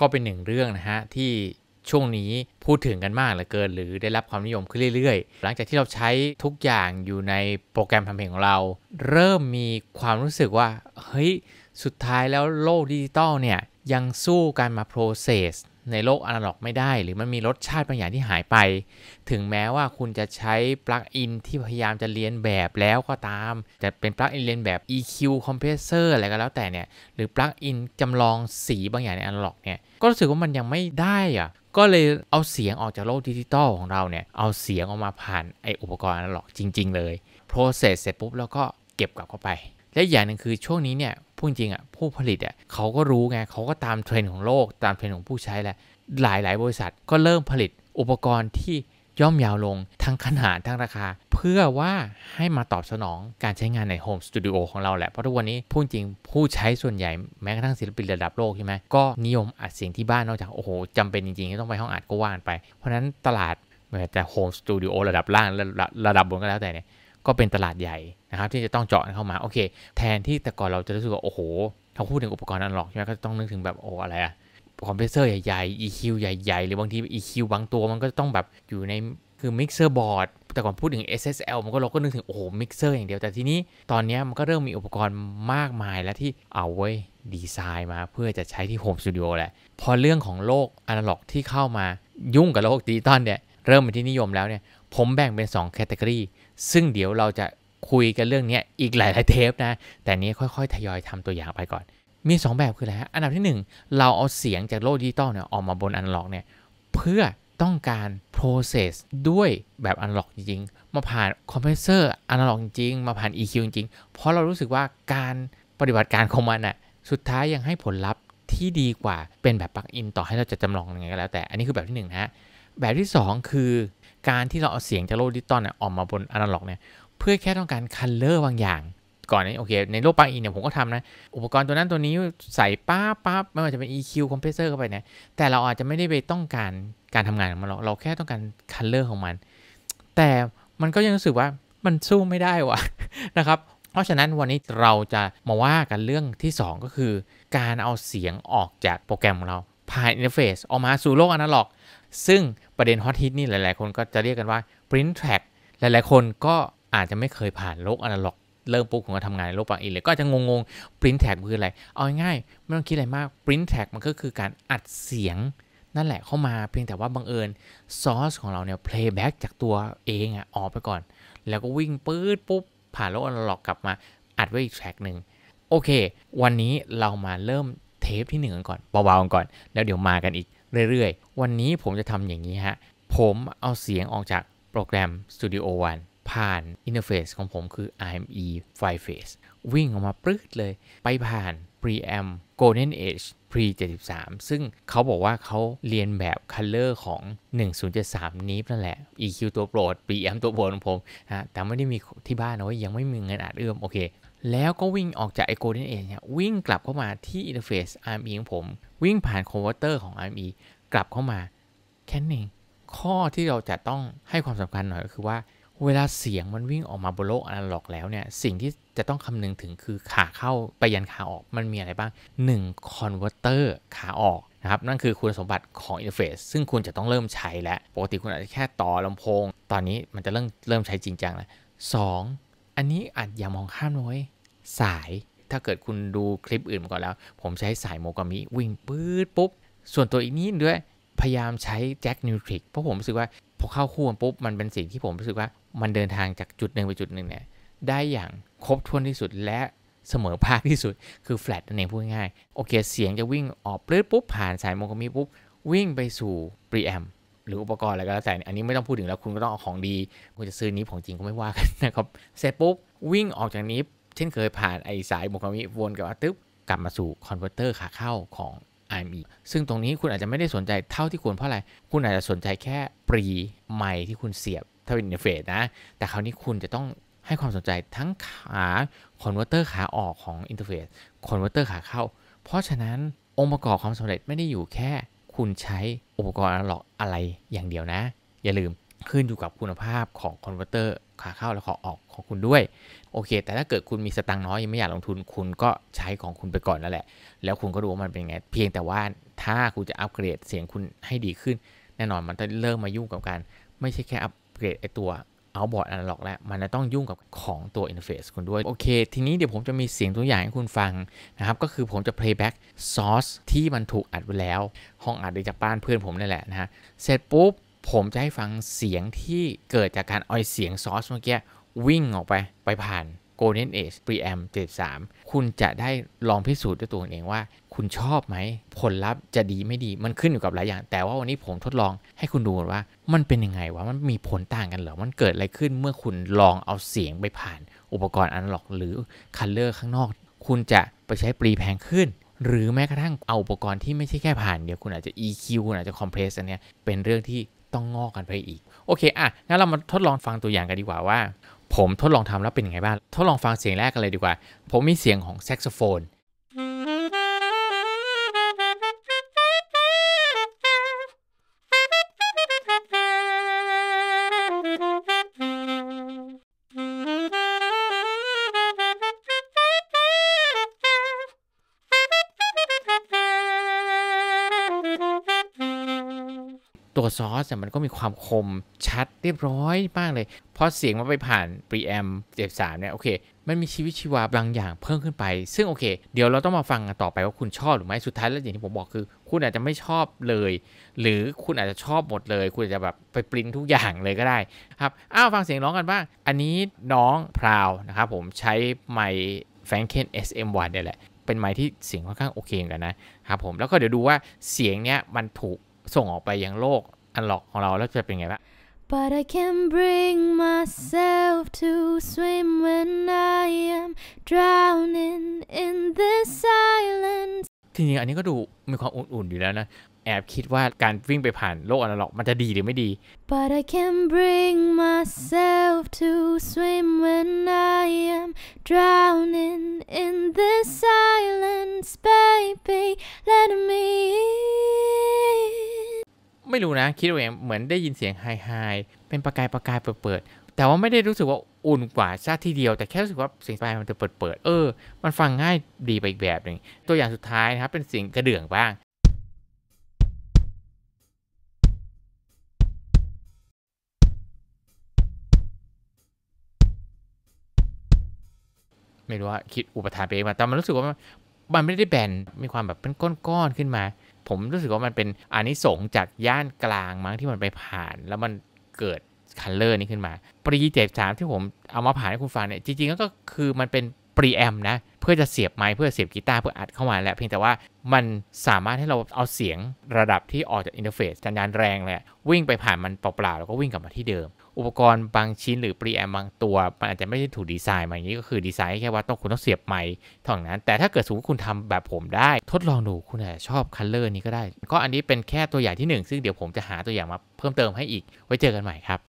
ก็เป็นหนึ่งเรื่องนะฮะที่ช่วงนี้พูดถึงกันมากเหลือเกิน หรือได้รับความนิยมขึ้นเรื่อย ๆ หลังจากที่เราใช้ทุกอย่างอยู่ในโปรแกรมทำเพลงของเรา เริ่มมีความรู้สึกว่า เฮ้ยสุดท้ายแล้วโลกดิจิตอลเนี่ย ยังสู้การมาโปรเซสในโลกอนาล็อกไม่ได้หรือมันมีรสชาติบางอย่างที่หายไป ถึงแม้ว่าคุณจะใช้ปลั๊กอินที่พยายามจะเรียนแบบแล้วก็ตาม จะเป็นปลั๊กอินเรียนแบบ EQ compressor อะไรก็แล้วแต่เนี่ย หรือปลั๊กอินจำลองสีบางอย่างในอนาล็อกเนี่ยก็รู้สึกว่ามันยังไม่ได้อะก็เลยเอาเสียงออกจากโลกดิจิตอลของเราเนี่ยเอาเสียงออกมาผ่านไออุปกรณ์อนาล็อกจริง ๆ เลย process เสร็จปุ๊บแล้วก็เก็บกลับเข้าไป และอย่างหนึ่งคือช่วงนี้เนี่ยพูดจริงอ่ะผู้ผลิตอ่ะเขาก็รู้ไงเขาก็ตามเทรนด์ของโลกตามเทรนด์ของผู้ใช้แหละหลายหลายบริษัทก็เริ่มผลิตอุปกรณ์ที่ย่อมยาวลงทั้งขนาดทั้งราคา เพื่อว่าให้มาตอบสนองการใช้งานในโฮมสตูดิโอของเราแหละ เพราะทุกวันนี้พูดจริง ผู้ใช้ส่วนใหญ่แม้กระทั่งศิลปินระดับโลกใช่ไหมก็นิยมอัดเสียงที่บ้านนอกจากโอ้โหจำเป็นจริงๆที่ต้องไปห้องอัดก็ว่านไปเพราะนั้นตลาดแต่โฮมสตูดิโอระดับล่างระดับระดับบนก็แล้วแต่เนี่ยก็เป็นตลาดใหญ่นะครับ ที่จะต้องเจาะเข้ามา โอเคแทนที่แต่ก่อนเราจะรู้สึกว่า โอ้โหเ้าพูดถึงอุปกรณ์อันล็อกใช่ไหมก็ต้องนึกถึงแบบ โอ้อะไรอะคอมเพรสเซอร์ใหญ่ๆ EQ ใหญ่ๆ หรือบางที EQ บางตัว มันก็ต้องแบบอยู่ในคือมิกเซอร์บอร์ดแต่ก่อนพูดถึง SSL มันก็เราก็นึกถึง โอ้โหมิกเซอร์อย่างเดียวแต่ทีนี้ ตอนนี้มันก็เริ่มมีอุปกรณ์มากมาย แล้วที่เอาไว้ดีไซน์มาเพื่อจะใช้ที่โฮมสตูดิโอแหละ พอเรื่องของโลกอนาล็อกที่เข้ามายุ่งกับโลกดิจิตอลเนี่ยเริ่มเป็นที่นิยมแล้วเนี่ยผมแบ่งเป็น2แคตตากรีซึ่งเดี๋ยวเราจะคุยกันเรื่องนี้อีกหลาย ๆเทปนะ แต่นี้ค่อยๆ ทยอยทำตัวอย่างไปก่อน มี 2 แบบคืออะไรฮะอันดับที่ 1 เราเอาเสียงจากโลกดิจิตอลเนี่ยออกมาบนอันล็อกเนี่ย เพื่อต้องการ process ด้วยแบบอันล็อกจริงๆมาผ่านคอมเพรสเซอร์อันล็อกจริง มาผ่าน EQ จริงๆเพราะเรารู้สึกว่าการปฏิบัติการของมันอะสุดท้ายยังให้ผลลัพธ์ที่ดีกว่าเป็นแบบปลั๊กอิน ต่อให้เราจะจำลองยังไงก็แล้วแต่ อันนี้คือแบบที่1นนะแบบที่ 2 คือการที่เราเอาเสียง จากโลกดิจิตอลเนี่ยออกมาบนอนาล็อกเนี่ยเพื่อแค่ต้องการคันเลอร์บางอย่าง ก่อนนี้โอเค ในโลกปังอินเนี่ยผมก็ทำนะ อุปกรณ์ตัวนั้นตัวนี้ใส่ป้าปั๊บไม่ว่าจะเป็น EQ คอมเพรสเซอร์เข้าไปเนี่ยแต่เราอาจจะไม่ได้ไปต้องการการทำงานของมันหรอกเราแค่ต้องการคันเลอร์ของมัน แต่มันก็ยังรู้สึกว่ามันสู้ไม่ได้วะนะครับ เพราะฉะนั้นวันนี้เราจะมาว่ากันเรื่องที่ 2 ก็คือ การเอาเสียงออกจากโปรแกรมของเราผ่านอินเทอร์เฟซออกมาสู่โลกอนาล็อก ซึ่งประเด็นฮอตฮิตนี่หลายๆ คน ก็จะเรียกกันว่า Print Track หลายๆ คนก็อาจจะไม่เคยผ่านโลกอนาล็อก เริ่มปุ๊บผมกรทำงานในโลกปางอินเลย ก็จะงงๆปริ้นแท็กคืออะไร เอาง่ายๆไม่ต้องคิดอะไรมากปริ้นแท็กมันก็คือการอัดเสียงนั่นแหละเข้ามาเพียงแต่ว่าบังเอิญซอสของเราเนี่ยเพลย์แบ็กจากตัวเองอะออกไปก่อน แล้วก็วิ่งปื๊ดปุ๊บผ่านโลกอนาล็อกกลับมาอัดไว้อีกแท็กหนึ่งโอเควันนี้เรามาเริ่มเทปที่ 1กันก่อนเบาๆกันก่อนแล้วเดี๋ยวมากันอีกเรื่อยๆวันนี้ผมจะทำอย่างนี้ฮะ ผมเอาเสียงออกจากโปรแกรม Studio One ผ่านอินเทอร์เฟซของผมคือ IME f i r e f a c e วิ่งออกมาปลื้ดเลย ไปผ่าน Preamp Golden Age Pre 73 ซึ่งเขาบอกว่าเขาเรียนแบบ Color ของ 1073นี้นั่นแหละ EQ ตัวโปรด Preamp ตัวโปรดของผมฮะแต่ไม่ได้มีที่บ้านนไว้ยังไม่มีเงินอัดเอื้อมโอเคแล้วก็วิ่งออกจากไอโกนเดนเอเนี่ยวิ่งกลับเข้ามาที่อินเทอร์เฟซ RME ของผม วิ่งผ่านคอนเวอร์เตอร์ของ RME กลับเข้ามาแค่นี้ข้อที่เราจะต้องให้ความสำคัญหน่อยก็คือว่าเวลาเสียงมันวิ่งออกมาบนโลกอนาล็อกแล้วเนี่ย สิ่งที่จะต้องคำนึงถึงคือขาเข้าไปยันขาออก มันมีอะไรบ้าง1 c o n ์เตอร์ขาออกนะครับนั่นคือคุณสมบัติของอินเทอร์เฟซซึ่งคุณจะต้องเริ่มใช้แล้วปกติคุณอาจจะแค่ต่อลำโพงตอนนี้มันจะเริ่มเริ่มใช้จริงจังแล้วสองอันนี้อาจอย่ามองข้ามเลยสายถ้าเกิดคุณดูคลิปอื่นมาก่อน แล้ว ผมใช้สายโมกามิวิ่งปื๊ดปุ๊บ ส่วนตัวอีกนิดด้วยพยายาม ใช้ แจ็คนิวทริก เพราะ ผมรู้สึกว่าพอเข้า คู่ปุ๊บมันเป็นสิ่งที่ผมรู้สึกว่า มันเดินทางจากจุดหนึ่งไปจุดหนึ่งเนี่ยได้อย่างครบถ้วนที่สุดและเสมอภาคที่สุด คือแฟลตนั่นเองพูดง่ายโอเค เสียงจะวิ่งออกปื้ดปุ๊บผ่านสายโมกามิปุ๊บวิ่งไปสู่ปรีแอมหรืออุปกรณ์อะไรก็แล้วแต่อันนี้ไม่ต้องพูดถึงแล้วคุณก็ต้องเอาของดี คุณจะซื้อนี้ของจริงก็ไม่ว่ากันนะครับเสร็จปุ๊บ วิ่งออกจากนี้เช่นเคยผ่านไอสายบุคลิกวนกับัตึ๊บกลับมาสู่คอนเวอร์เตอร์ขาเข้าของ IME ซึ่งตรงนี้คุณอาจจะไม่ได้สนใจเท่าที่ควรเพราะอะไร คุณอาจจะสนใจแค่ปรีไมที่คุณเสียบถ้าเป็นอินเทอร์เฟสนะแต่คราวนี้คุณจะต้องให้ความสนใจทั้งขาคอนเวอร์เตอร์ขาออกของอินเทอร์เฟสคอนเวอร์เตอร์ขาเข้า เพราะฉะนั้นองค์ประกอบความสำเร็จไม่ได้อยู่แค่คุณใช้อุปกรณ์อะาล็อก อะไรอย่างเดียวนะ อย่าลืมขึ้นอยู่กับคุณภาพของคอนเวอร์เตอร์ ขาเข้าและขาออกของคุณด้วยโอเค แต่ถ้าเกิดคุณมีสตังค์น้อยยังไม่อยากลงทุนคุณก็ใช้ของคุณไปก่อนนั่นแหละ แล้วคุณก็ดูว่า มันเป็น ไง เพียงแต่ว่าถ้าคุณจะอัปเกรดเสียงคุณให้ดีขึ้น แน่นอนมันจะเริ่มมายุ่งกับการไม่ใช่แค่อัปเกรดไอตัวเอาบอร์ดอะนาล็อกแล้ว มันจะต้องยุ่งกับของตัวอินเทอร์เฟซคุณด้วย โอเค ทีนี้เดี๋ยวผมจะมีเสียงตัวอย่างให้คุณฟังนะครับ ก็คือผมจะ playback source ที่มันถูกอัดไว้แล้ว ห้องอัดหรืจากบ้านเพื่อนผมนี่แหละนะฮะ เสร็จปุ๊บ ผมจะให้ฟังเสียงที่เกิดจากการเอาเสียงซอสเมื่อกี้วิ่งออกไปไปผ่าน Golden Age p r e m 73 คุณจะได้ลองพิสูจน์ด้วยตัวเองว่า คุณชอบไหม ผลลัพธ์จะดีไม่ดี มันขึ้นอยู่กับหลายอย่าง แต่ว่าวันนี้ผมทดลองให้คุณดูว่า มันเป็นยังไงวะ มันมีผลต่างกันเหรอ มันเกิดอะไรขึ้นเมื่อคุณลองเอาเสียงไปผ่านอุปกรณ์อนาล็อกหรือคันเลอร์ข้างนอก คุณจะไปใช้ปรีแพงขึ้นหรือแม้กระทั่งเอาอุปกรณ์ที่ไม่ใช่แค่ผ่านเดียวคุณอาจจะ EQ คุณอาจจะ compress อันเนี้ยเป็นเรื่องที่ต้องงอกกันไปอีก โอเคอ่ะงั้นเรามาทดลองฟังตัวอย่างกันดีกว่าว่าผมทดลองทำแล้วเป็นยังไงบ้างทดลองฟังเสียงแรกกันเลยดีกว่า ผมมีเสียงของแซกโซโฟนตัวซอสมันก็มีความคมชัดเรียบร้อยมากเลยพอเสียงมันไปผ่านปรีแอมเจ็บสามเนี่ยโอเคมันมีชีวิตชีวาบางอย่างเพิ่มขึ้นไป ซึ่งโอเคเดี๋ยวเราต้องมาฟังกันต่อไปว่าคุณชอบหรือไม่สุดท้ายแล้วอย่างที่ผมบอกคือคุณอาจจะไม่ชอบเลย หรือคุณอาจจะชอบหมดเลย คุณอาจจะแบบไปปริ้นทุกอย่างเลยก็ได้ ครับ อ้าว ฟังเสียงน้องกันบ้างอันนี้น้องพราวนะครับผมใช้ไมค์แฟงเคน SM1 เนี่ยแหละเป็นไม้ที่เสียงค่อนข้างโอเคกันนะครับผมแล้วก็เดี๋ยวดูว่าเสียงเนี้ยมันถูกส่งออกไปยังโลกอันหลอกของเราแล้วจะเป็นไงบ้าง But I can bring myself to swim when I am drowning in the silence จริงๆอันนี้ก็ดูมีความอุ่นๆอยู่แล้วนะแอบคิดว่าการวิ่งไปผ่านโลกอนาล็อกมันจะดีหรือไม่ดี But I can bring myself to swim when I am drowning in this silence baby let me ไม่รู้นะคิดเอาเงเหมือนได้ยินเสียงไฮไฮเป็นประกายประกายเปิดๆแต่ว่าไม่ได้รู้สึกว่าอุ่นกว่าชาติที่เดียว แต่แค่รู้สึกว่าเสียงปลายมันจะเปิดเปิดเออ มันฟังง่ายดีไปอีกแบบหนึ่งตัวอย่างสุดท้ายนะครับ เป็นเสียงกระเดื่องบ้างไม่รู้ว่าคิดอุปทานไปเองมา แต่มันรู้สึกว่า มันไม่ได้แบน มีความแบบเป็นก้อนๆขึ้นมา ผมรู้สึกว่ามันเป็นอานิสงจาก ย่านกลางมั้งที่มันไปผ่าน แล้วมันเกิดคันเลอร์นี้ขึ้นมา ปรีเจ็บสามที่ผมเอามาผ่านให้คุณฟังเนี่ย จริงๆก็คือมันเป็นปรีแอมนะ เพื่อจะเสียบไม้เพื่อเสียบกีตาร์เพื่ออัดเข้ามาแหละเพียงแต่ว่ามันสามารถให้เราเอาเสียงระดับที่ออกจากอินเทอร์เฟซสัญญาณแรงเลยวิ่งไปผ่านมันเปล่าๆ แล้วก็วิ่งกลับมาที่เดิม อุปกรณ์บางชิ้นหรือปรีแอมบางตัวมันอาจจะไม่ได้ถูกดีไซน์มา อย่างนี้ก็คือดีไซน์แค่ว่าต้องคุณต้องเสียบไม้เท่านั้นแต่ถ้าเกิดสมมติคุณทำแบบผมได้ทดลองดูคุณอาจจะชอบคัลเลอร์นี้ก็ได้ ก็อันนี้เป็นแค่ตัวอย่างที่ 1 ซึ่งเดี๋ยวผมจะหาตัวอย่างมาเพิ่มเติมให้อีก ไว้เจอกันใหม่ครับ